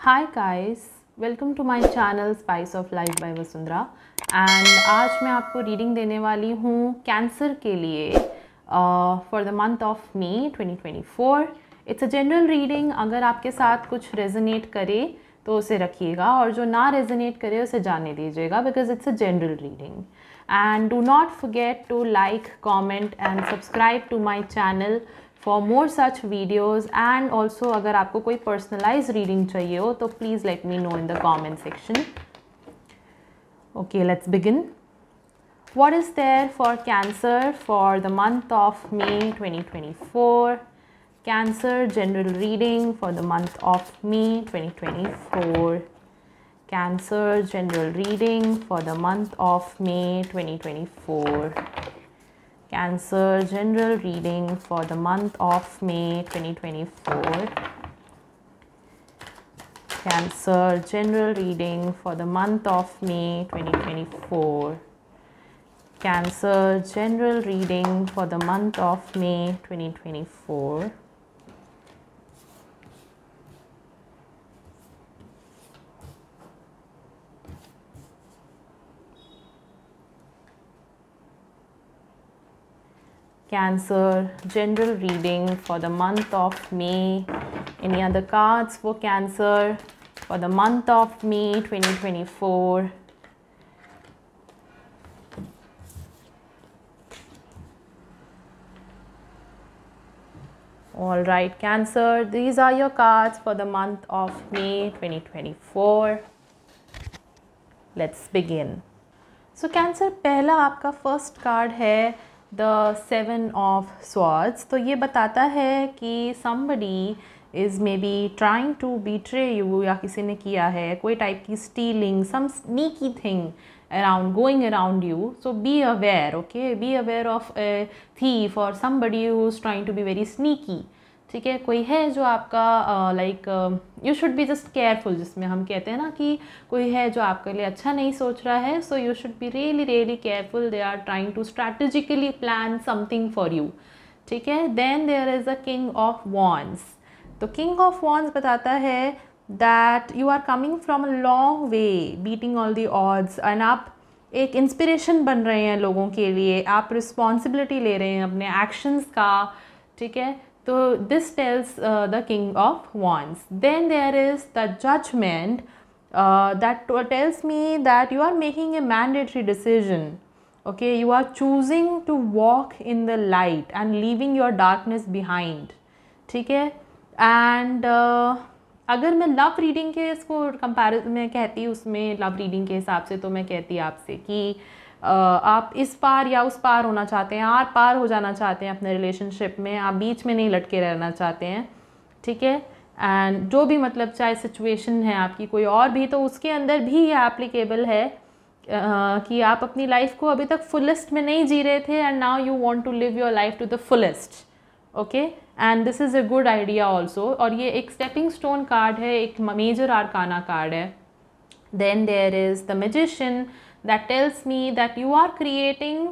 Hi guys welcome to my channel spice of life by Vasundhara and आज मैं आपको reading देने वाली हूँ कैंसर के लिए for the month of May 2024 it's a general reading अगर आपके साथ कुछ रेजोनेट करे तो उसे रखिएगा और जो ना रेजोनेट करे उसे जाने दीजिएगा because it's a general reading and do not forget to like comment and subscribe to my channel For more such videos and also, अगर आपको कोई पर्सनलाइज रीडिंग चाहिए please let me know in the comment section. okay let's begin what is there for cancer for the month of may 2024 cancer general reading for the month of may 2024 cancer general reading for the month of may 2024 Cancer general reading for the month of May 2024. Cancer general reading for the month of May 2024. Cancer general reading for the month of May 2024. Cancer, general reading for the month of May. Any other cards for Cancer for the month of May 2024? All right, Cancer, these are your cards for the month of May 2024. Let's begin. So, Cancer, पहला आपका first card है the seven of swords तो ये बताता है कि somebody is may be trying to betray you या किसी ने किया है कोई टाइप की stealing some sneaky thing around going around you so be aware okay be aware of thief और somebody you is trying to be very sneaky ठीक है कोई है जो आपका like you should be just careful जिसमें हम कहते हैं ना कि कोई है जो आपके लिए अच्छा नहीं सोच रहा है so you should be really really careful they are trying to strategically plan something for you ठीक है then there is a king of wands तो किंग ऑफ वॉन्स बताता है that you are coming from a long way beating all the odds and आप एक inspiration बन रहे हैं लोगों के लिए आप रिस्पॉन्सिबिलिटी ले रहे हैं अपने एक्शंस का ठीक है तो this tells the king of wands then there is the judgement that tells me that you are making a mandatory decision okay you are choosing to walk in the light and leaving your darkness behind ठीक है and uh, अगर मैं love reading के इसको comparison में कहती उसमें love reading के हिसाब से तो मैं कहती आपसे कि uh, आप इस पार या उस पार होना चाहते हैं आर पार हो जाना चाहते हैं अपने रिलेशनशिप में आप बीच में नहीं लटके रहना चाहते हैं ठीक है एंड जो भी मतलब चाहे सिचुएशन है आपकी कोई और भी तो उसके अंदर भी ये एप्लीकेबल है कि आप अपनी लाइफ को अभी तक फुलेस्ट में नहीं जी रहे थे and now you want to live your life to the fullest okay and this is a good idea also और ये एक स्टेपिंग स्टोन कार्ड है एक मेजर आरकाना कार्ड है then there is the magician that tells me that you are creating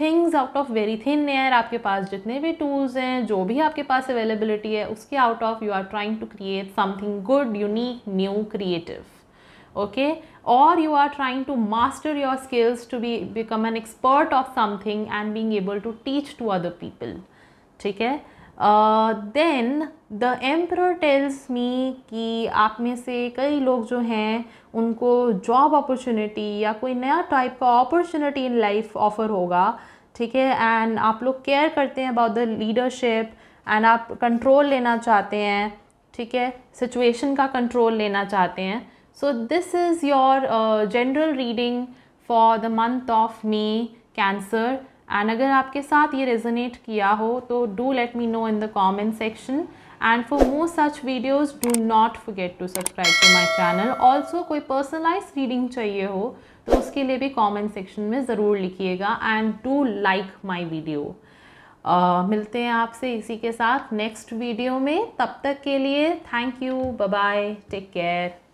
things out of very thin air आपके पास जितने भी टूल्स हैं जो भी आपके पास अवेलेबिलिटी है उसके out of you are trying to create something good unique new creative okay और you are trying to master your skills to be become an expert of something and being able to teach to other people ठीक है then the emperor tells me कि आप में से कई लोग जो हैं उनको जॉब अपॉर्चुनिटी या कोई नया टाइप का अपॉर्चुनिटी इन लाइफ ऑफ़र होगा ठीक है एंड आप लोग केयर करते हैं अबाउट द लीडरशिप एंड आप कंट्रोल लेना चाहते हैं ठीक है सिचुएशन का कंट्रोल लेना चाहते हैं so this is your general reading for the month of May cancer and अगर आपके साथ ये रेजोनेट किया हो तो do let me know in the comment section and for more such videos do not forget to subscribe to my channel also कोई personalise reading चाहिए हो तो उसके लिए भी कॉमेंट सेक्शन में ज़रूर लिखिएगा and do like my video मिलते हैं आपसे इसी के साथ नेक्स्ट वीडियो में तब तक के लिए thank you bye take care